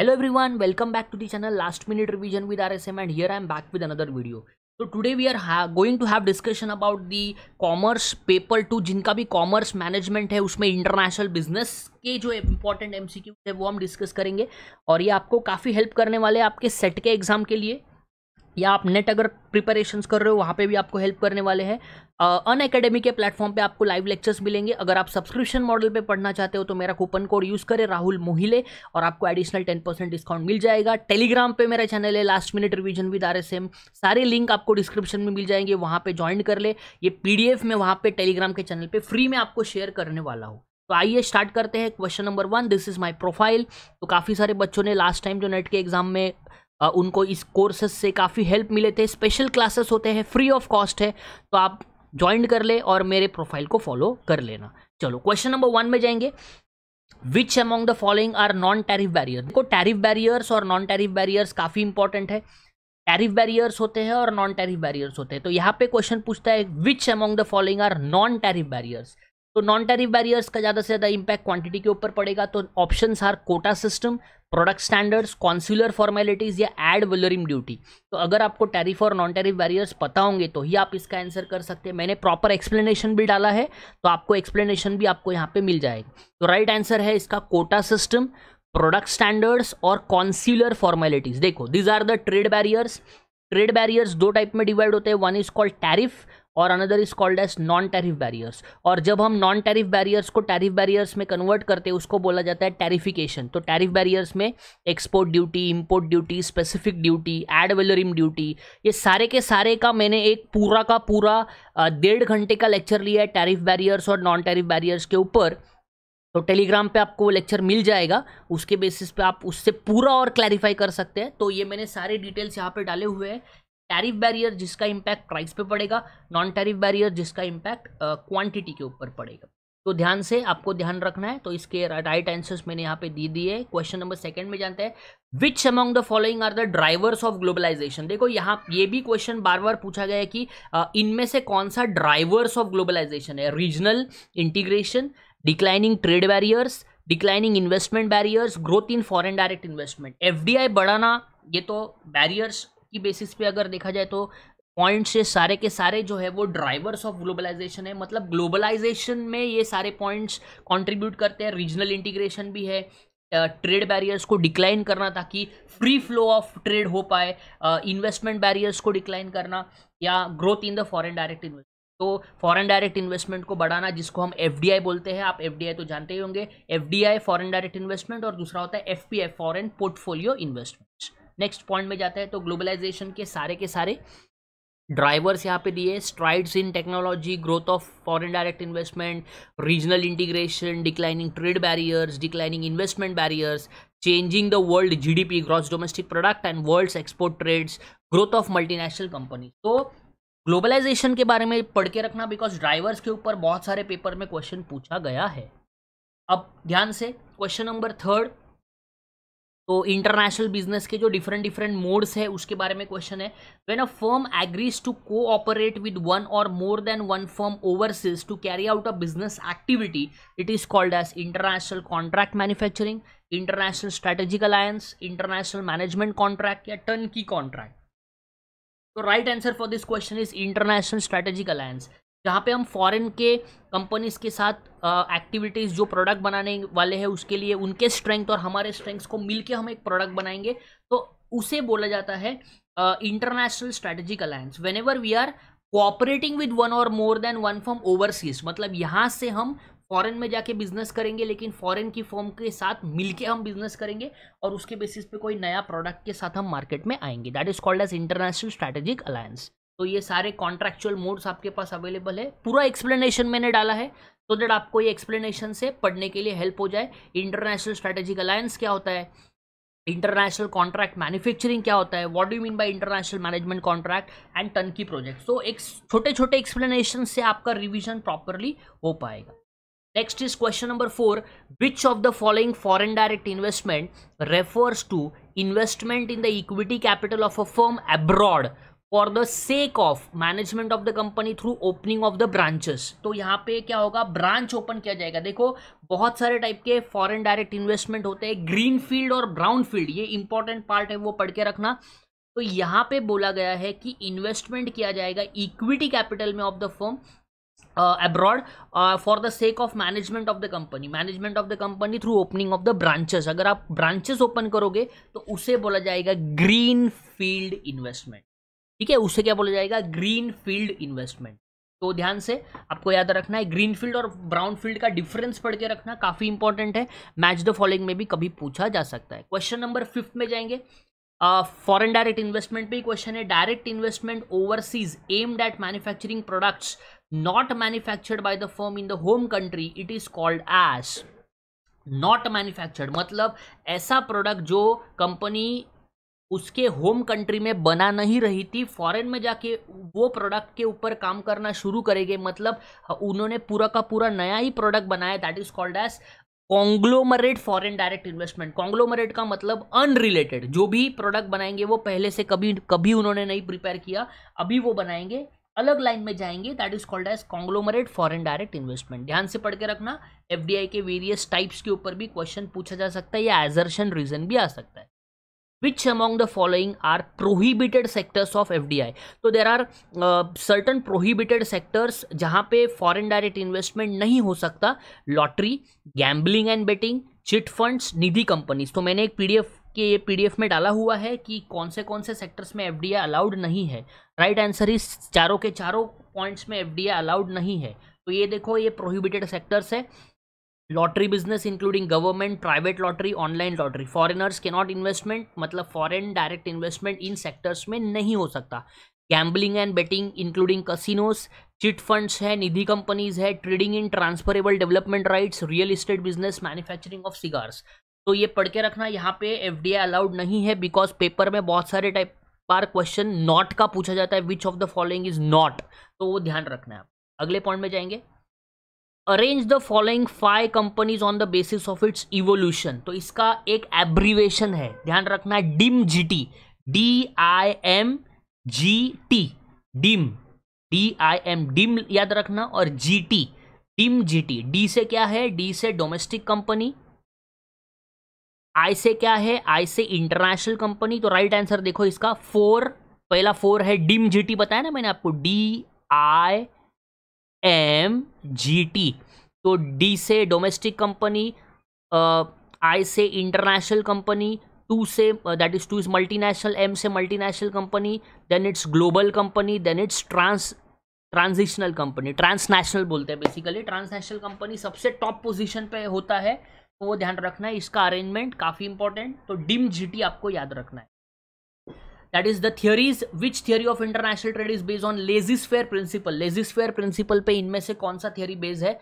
hello everyone welcome back to the channel last minute revision with rsm and here i am back with another video तो today we are going to have discussion about the commerce paper two जिनका भी commerce management है उसमें international business के जो important M है वो हम डिस्कस करेंगे और ये आपको काफ़ी हेल्प करने वाले आपके सेट के एग्जाम के लिए या आप नेट अगर प्रिपरेशन कर रहे हो वहाँ पे भी आपको हेल्प करने वाले हैं अन अकेडमी के प्लेटफॉर्म पे आपको लाइव लेक्चर्स मिलेंगे अगर आप सब्सक्रिप्शन मॉडल पे पढ़ना चाहते हो तो मेरा कूपन कोड यूज़ करें राहुल मोहिले और आपको एडिशनल टेन परसेंट डिस्काउंट मिल जाएगा टेलीग्राम पे मेरा चैनल है last minute revision with R सारे लिंक आपको डिस्क्रिप्शन में मिल जाएंगे वहाँ पर ज्वाइन कर ले ये पी मैं वहाँ पर टेलीग्राम के चैनल पर फ्री में आपको शेयर करने वाला हूँ तो आइए स्टार्ट करते हैं question number one this is my profile तो काफ़ी सारे बच्चों ने लास्ट टाइम जो नेट के एग्ज़ाम में उनको इस कोर्सेस से काफ़ी हेल्प मिले थे स्पेशल क्लासेस होते हैं फ्री ऑफ कॉस्ट है तो आप ज्वाइन कर ले और मेरे प्रोफाइल को फॉलो कर लेना चलो क्वेश्चन नंबर वन में जाएंगे which among the following are non tariff barrier देखो टैरिफ बैरियर्स और नॉन टैरिफ बैरियर्स काफ़ी इंपॉर्टेंट है टैरिफ बैरियर्स होते हैं और नॉन टैरिफ बैरियर्स होते हैं तो यहाँ पे क्वेश्चन पूछता है which among the following are non tariff barriers तो नॉन टैरिफ बैरियर्स का ज़्यादा से ज़्यादा इम्पैक्ट क्वांटिटी के ऊपर पड़ेगा तो option are quota system product standards consular formalities या एड वलरिम ड्यूटी तो अगर आपको टैरिफ और नॉन टैरिफ बैरियर्स पता होंगे तो ही आप इसका आंसर कर सकते हैं मैंने प्रॉपर एक्सप्लेनेशन भी डाला है तो आपको एक्सप्लेनेशन भी आपको यहाँ पे मिल जाएगा तो राइट right आंसर है इसका कोटा सिस्टम प्रोडक्ट स्टैंडर्ड्स और कॉन्सुलर फॉर्मेलिटीज़ देखो these are the trade barriers trade barriers दो टाइप में डिवाइड होते हैं वन इज कॉल्ड टैरिफ और another is called as non tariff barriers और जब हम नॉन टैरिफ बैरियर्स को टैरिफ बैरियर्स में कन्वर्ट करते हैं उसको बोला जाता है टैरिफिकेशन तो टैरिफ बैरियर्स में export duty import duty specific duty ad valorem duty ये सारे के सारे का मैंने एक पूरा का पूरा डेढ़ घंटे का लेक्चर लिया है टैरिफ बैरियर्स और नॉन टैरिफ बैरियर्स के ऊपर तो टेलीग्राम पे आपको वो लेक्चर मिल जाएगा उसके बेसिस पे आप उससे पूरा और क्लैरिफाई कर सकते हैं तो ये मैंने सारे डिटेल्स यहाँ पे डाले हुए हैं टैरिफ बैरियर जिसका इम्पैक्ट प्राइस पे पड़ेगा नॉन टैरिफ बैरियर जिसका इम्पैक्ट क्वांटिटी के ऊपर पड़ेगा तो ध्यान से आपको ध्यान रखना है तो इसके राइट आंसर्स मैंने यहाँ पे दी दिए क्वेश्चन नंबर सेकंड में जानते हैं which among the following are the drivers of globalisation देखो यहाँ ये भी क्वेश्चन बार बार पूछा गया है कि इनमें से कौन सा ड्राइवर्स ऑफ ग्लोबलाइजेशन है regional integration declining trade barriers declining investment barriers growth in foreign direct investment F बढ़ाना ये तो बैरियर्स की बेसिस पे अगर देखा जाए तो पॉइंट से सारे के सारे जो है वो ड्राइवर्स ऑफ ग्लोबलाइजेशन है मतलब ग्लोबलाइजेशन में ये सारे पॉइंट्स कंट्रीब्यूट करते हैं रीजनल इंटीग्रेशन भी है ट्रेड बैरियर्स को डिक्लाइन करना ताकि फ्री फ्लो ऑफ ट्रेड हो पाए इन्वेस्टमेंट बैरियर्स को डिक्लाइन करना या growth in the foreign direct invest तो फॉरेन डायरेक्ट इन्वेस्टमेंट को बढ़ाना जिसको हम एफ बोलते हैं आप एफ तो जानते ही होंगे F D foreign direct investment और दूसरा होता है F P foreign portfolio investments next point में जाता है तो ग्लोबलाइजेशन के सारे के सारे ड्राइवर्स यहाँ पे दिए strides in technology growth of foreign direct investment regional integration declining trade barriers declining investment barriers changing the world GDP gross domestic product and world export trades growth of multinational company तो globalisation के बारे में पढ़ के रखना because drivers के ऊपर बहुत सारे पेपर में क्वेश्चन पूछा गया है अब ध्यान से क्वेश्चन नंबर थर्ड तो इंटरनेशनल बिजनेस के जो डिफरेंट डिफरेंट मोड्स है उसके बारे में क्वेश्चन है when a firm agrees to cooperate with one और more than one firm overseas to carry out a business activity it is called as international contract manufacturing international strategic alliance international management contract या turnkey contract तो right answer for this question is international strategic alliance जहाँ पे हम foreign के companies के साथ activities uh, जो product बनाने वाले हैं उसके लिए उनके स्ट्रेंथ और हमारे स्ट्रेंथ्स को मिलके हम एक प्रोडक्ट बनाएंगे तो उसे बोला जाता है international strategic alliance whenever we are cooperating with one और more than one form overseas मतलब यहाँ से हम फॉरेन में जाके बिजनेस करेंगे लेकिन फॉरेन की फॉर्म के साथ मिलके हम बिजनेस करेंगे और उसके बेसिस पे कोई नया प्रोडक्ट के साथ हम मार्केट में आएंगे that is called as international strategic alliance तो ये सारे कॉन्ट्रेक्चुअल मोड्स आपके पास अवेलेबल है पूरा एक्सप्लेनेशन मैंने डाला है सो तो दैट आपको ये एक्सप्लेनेशन से पढ़ने के लिए हेल्प हो जाए इंटरनेशनल स्ट्रेटेजिक अलायंस क्या होता है इंटरनेशनल कॉन्ट्रैक्ट मैन्युफैक्चरिंग क्या होता है what do mean by international management contract and turnkey project so एक छोटे छोटे एक्सप्लेनेशन से आपका रिविजन प्रॉपरली हो पाएगा next is question number four which of the following foreign direct investment refers to investment in the equity capital of a firm abroad for the sake of management of the company through opening of the branches तो यहाँ पे क्या होगा branch open किया जाएगा देखो बहुत सारे टाइप के फॉरन डायरेक्ट इन्वेस्टमेंट होते हैं ग्रीन फील्ड और ब्राउन फील्ड ये इंपॉर्टेंट पार्ट है वो पढ़ के रखना तो यहाँ पे बोला गया है कि इन्वेस्टमेंट किया जाएगा इक्विटी कैपिटल में of the firm abroad for the sake of management of the company management of the company through opening of the branches अगर आप ब्रांचेस ओपन करोगे तो उसे बोला जाएगा ग्रीन फील्ड इन्वेस्टमेंट ठीक है उसे क्या बोला जाएगा ग्रीन फील्ड इन्वेस्टमेंट तो ध्यान से आपको याद रखना है ग्रीन फील्ड और ब्राउन फील्ड का डिफरेंस पढ़ के रखना काफ़ी इंपॉर्टेंट है मैच द फॉलोइंग में भी कभी पूछा जा सकता है क्वेश्चन नंबर फिफ्थ में जाएंगे फॉरेन डायरेक्ट इन्वेस्टमेंट पे क्वेश्चन है direct investment overseas aimed at manufacturing products not manufactured by the firm in the home country it is called as not manufactured मतलब ऐसा प्रोडक्ट जो कंपनी उसके home country में बना नहीं रही थी फॉरेन में जाके वो प्रोडक्ट के ऊपर काम करना शुरू करेंगे मतलब हाँ, उन्होंने पूरा का पूरा नया ही प्रोडक्ट बनाया that is called as conglomerate foreign direct investment conglomerate का मतलब अनरिलेटेड जो भी प्रोडक्ट बनाएंगे वो पहले से कभी कभी उन्होंने नहीं प्रिपेयर किया अभी वो बनाएंगे अलग लाइन में जाएंगे that is called as conglomerate foreign direct investment ध्यान से पढ़ के रखना एफ के वेरियस टाइप्स के ऊपर भी क्वेश्चन पूछा जा सकता है या एजर्शन रीजन भी आ सकता है which the following are prohibited sectors of F D I तो there are certain prohibited sectors जहाँ पे फॉरन डायरेक्ट इन्वेस्टमेंट नहीं हो सकता lottery gambling and betting chit funds Nidhi companies तो मैंने एक पी डी एफ के ये पी डी एफ में डाला हुआ है कि कौन से कौन से सेक्टर्स में एफ डी आई अलाउड नहीं है राइट आंसर इस चारों के चारों पॉइंट्स में एफ डी आई अलाउड नहीं है तो ये देखो ये प्रोहिबिटेड सेक्टर्स है lottery business including government private lottery online lottery foreigners के नॉट इन्वेस्टमेंट मतलब फॉरेन डायरेक्ट इन्वेस्टमेंट इन सेक्टर्स में नहीं हो सकता gambling and betting including casinos chit funds है निधि कंपनीज है trading in transferable development rights real estate business manufacturing of cigars तो ये पढ़ के रखना यहाँ पे एफ डी आई अलाउड नहीं है बिकॉज पेपर में बहुत सारे टाइप बार क्वेश्चन नॉट का पूछा जाता है which of the following is not तो वो ध्यान रखना है अगले पॉइंट में जाएंगे arrange the following five companies on the basis of its evolution तो इसका एक एब्रीवेशन है ध्यान रखना है DIM G T D I M G T DIM D I M DIM याद रखना और G T DIM G T D से क्या है डी से डोमेस्टिक कंपनी आई से क्या है आई से इंटरनेशनल कंपनी तो राइट आंसर देखो इसका फोर पहला फोर है डिम जी टी बताया ना मैंने आपको D I M G T तो डी से डोमेस्टिक कंपनी आई से इंटरनेशनल कंपनी टू से that is two is multinational M से multinational company then it's global company then it's trans transitional company transnational बोलते हैं बेसिकली ट्रांसनेशनल कंपनी सबसे top position पे होता है तो वो ध्यान रखना है इसका अरेंजमेंट काफ़ी इंपॉर्टेंट तो डिम जी आपको याद रखना है that is the theories which theory of international trade is based on laissez faire principle laissez faire principle पे इनमें से कौन सा थियोरी बेस है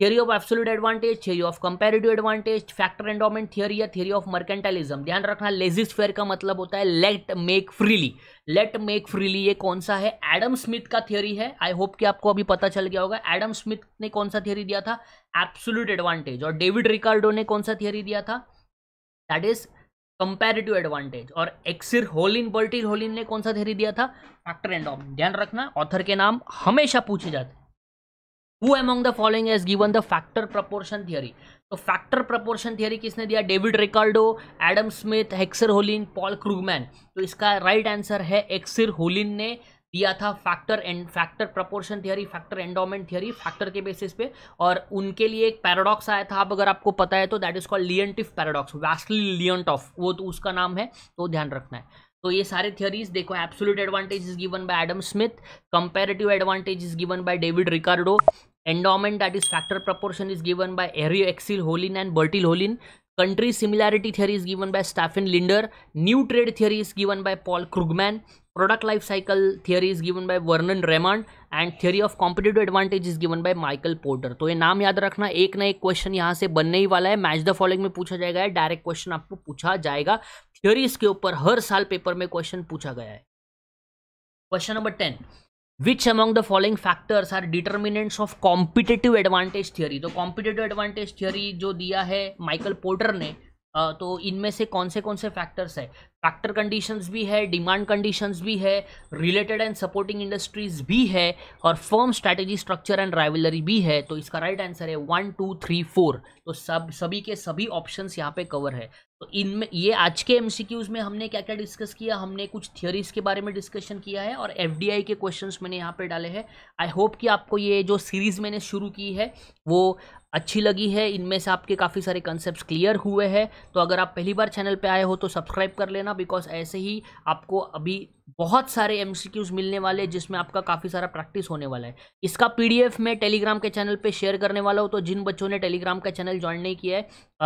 theory of absolute advantage theory of comparative advantage factor endowment theory या theory of mercantilism ध्यान रखना laissez faire का मतलब होता है let make freely let make freely ये कौन सा है एडम स्मिथ का थियोरी है आई होप कि आपको अभी पता चल गया होगा एडम स्मिथ ने कौन सा थियोरी दिया था एब्सोल्यूट एडवांटेज और डेविड रिकार्डो ने कौन सा थियोरी दिया था दैट इज कंपेरेटिव एडवांटेज और एक्सिर होलिन बर्टिल होलिन ने कौन सा थेरी दिया था फैक्टर एंड ऑफ ध्यान रखना ऑथर के नाम हमेशा पूछे जाते who among the following has given the factor proportion theory तो फैक्टर प्रपोर्शन थियरी किसने दिया David Ricardo Adam Smith Heckscher Ohlin Paul Krugman तो इसका राइट right आंसर है एक्सिर होलिन ने दिया था factor and factor proportion theory factor endowment theory factor के बेसिस पे और उनके लिए एक पैराडॉक्स आया था अब अगर आपको पता है तो that is called Leontief paradox Wassily Leontief of वो तो उसका नाम है तो ध्यान रखना है तो ये सारे थियरीज देखो absolute advantage is given by Adam Smith comparative advantage is given by David Ricardo endowment that is factor proportion is given by Eli Heckscher Ohlin and Bertil Ohlin country similarity theory is given by Staffan Linder new trade theory is given by Paul Krugman product life cycle theory is given by Vernon Raymond. And theory of competitive advantage is given by Michael Porter तो ये नाम याद रखना एक ना एक question यहाँ से बनने ही वाला है मैच द फॉलोइंग में पूछा जाएगा डायरेक्ट क्वेश्चन आपको पूछा जाएगा थियरीज के ऊपर हर साल पेपर में क्वेश्चन पूछा गया है question number ten which among the following factors are determinants of competitive advantage theory तो कॉम्पिटेटिव एडवांटेज थियोरी जो दिया है माइकल पोर्टर ने तो इनमें से कौन से कौन से फैक्टर्स है फैक्टर कंडीशंस भी है डिमांड कंडीशंस भी है रिलेटेड एंड सपोर्टिंग इंडस्ट्रीज भी है और firm strategy structure and rivalry भी है तो इसका राइट right आंसर है वन टू थ्री फोर तो सब सभी के सभी ऑप्शंस यहाँ पे कवर है तो इनमें ये आज के एमसीक्यूज़ में हमने क्या क्या डिस्कस किया हमने कुछ थियोरीज़ के बारे में डिस्कशन किया है और एफडीआई के क्वेश्चंस मैंने यहाँ पे डाले हैं आई होप कि आपको ये जो सीरीज़ मैंने शुरू की है वो अच्छी लगी है इनमें से आपके काफ़ी सारे कंसेप्ट क्लियर हुए हैं तो अगर आप पहली बार चैनल पे आए हो तो सब्सक्राइब कर लेना बिकॉज ऐसे ही आपको अभी बहुत सारे एम मिलने वाले जिसमें आपका काफ़ी सारा प्रैक्टिस होने वाला है इसका पी मैं टेलीग्राम के चैनल पे शेयर करने वाला हूँ तो जिन बच्चों ने टेलीग्राम का चैनल ज्वाइन नहीं किया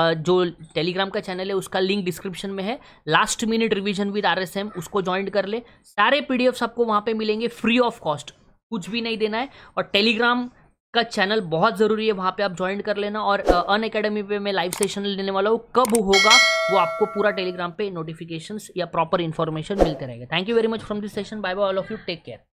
है जो टेलीग्राम का चैनल है उसका लिंक डिस्क्रिप्शन में है last minute revision with R उसको ज्वाइन कर ले सारे पी आपको वहाँ पर मिलेंगे फ्री ऑफ कॉस्ट कुछ भी नहीं देना है और टेलीग्राम का चैनल बहुत ज़रूरी है वहाँ पे आप ज्वाइन कर लेना और अन अकेडमी पे मैं लाइव सेशन लेने वाला हूँ कब होगा वो आपको पूरा टेलीग्राम पे नोटिफिकेशंस या प्रॉपर इन्फॉर्मेशन मिलते रहेगा thank you very much from this session bye bye all of you take care